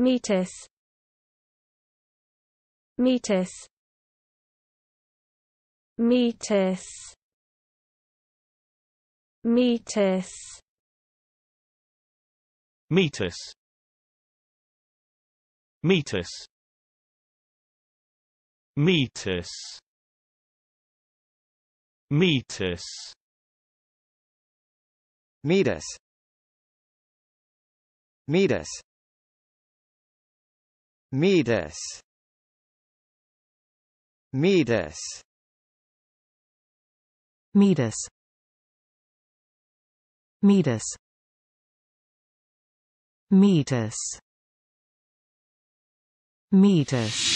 metis metis metis metis metis metis metis metis metis metis Medus. Medus. Medus. Medus. Medus. Medus.